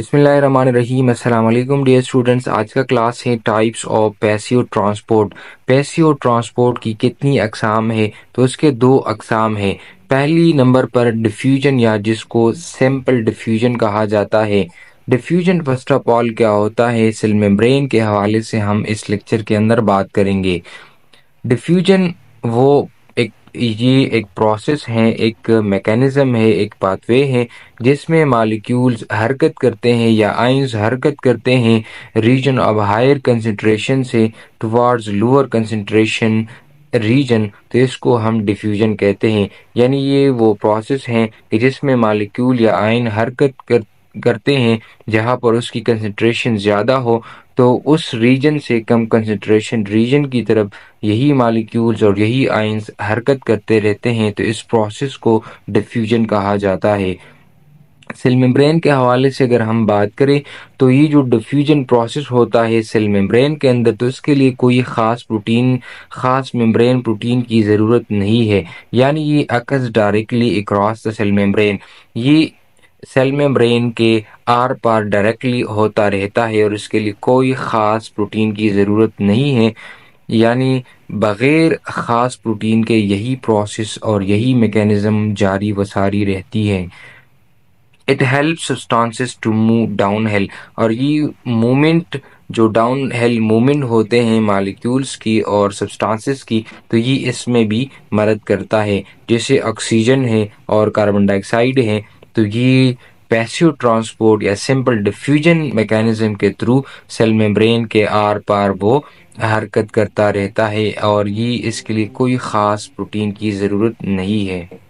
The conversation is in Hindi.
बिसमीम अल्लाम डियर स्टूडेंट्स आज का क्लास है types of passive transport passive transport की कितनी अकसाम है तो इसके दो अकसाम है पहली नंबर पर डिफ्यूजन या जिसको सैम्पल डिफ्यूजन कहा जाता है डिफ्यूजन फर्स्ट ऑफ ऑल क्या होता है सेल मेम्ब्रेन के हवाले से हम इस लेक्चर के अंदर बात करेंगे डिफ्यूजन वो ये एक प्रोसेस है एक मैकेनिज़्म है एक पाथवे है जिसमें मालिक्यूल्स हरकत करते हैं या आइंस हरकत करते हैं रीजन ऑफ हायर कंसनट्रेशन से टुवार्ड्स लोअर कंसनट्रेशन रीजन तो इसको हम डिफ्यूजन कहते हैं यानी ये वो प्रोसेस हैं कि जिसमें मालिक्यूल या आयन हरकत कर करते हैं जहाँ पर उसकी कंसनट्रेशन ज़्यादा हो तो उस रीजन से कम कंसनट्रेशन रीजन की तरफ यही मालिक्यूल्स और यही आइंस हरकत करते रहते हैं तो इस प्रोसेस को डिफ्यूजन कहा जाता है सेल मेम्ब्रेन के हवाले से अगर हम बात करें तो ये जो डिफ्यूजन प्रोसेस होता है सेल मेम्ब्रेन के अंदर तो इसके लिए कोई ख़ास प्रोटीन ख़ास मेम्ब्रेन प्रोटीन की ज़रूरत नहीं है यानी ये अकस directly across the cell membrane ये सेल मेम्ब्रेन के आर पार डायरेक्टली होता रहता है और इसके लिए कोई ख़ास प्रोटीन की ज़रूरत नहीं है यानी बग़ैर ख़ास प्रोटीन के यही प्रोसेस और यही मेकनिज़म जारी वसारी रहती है it help substances to move down hill और ये मोमेंट जो डाउन हिल मोमेंट होते हैं मालिक्यूल्स की और सब्सटेंसेस की तो ये इसमें भी मदद करता है जैसे ऑक्सीजन है और कार्बन डाइऑक्साइड है तो ये पैसिव ट्रांसपोर्ट या सिंपल डिफ्यूजन मैकेनिज्म के थ्रू सेल मेम्ब्रेन के आर पार वो हरकत करता रहता है और ये इसके लिए कोई ख़ास प्रोटीन की ज़रूरत नहीं है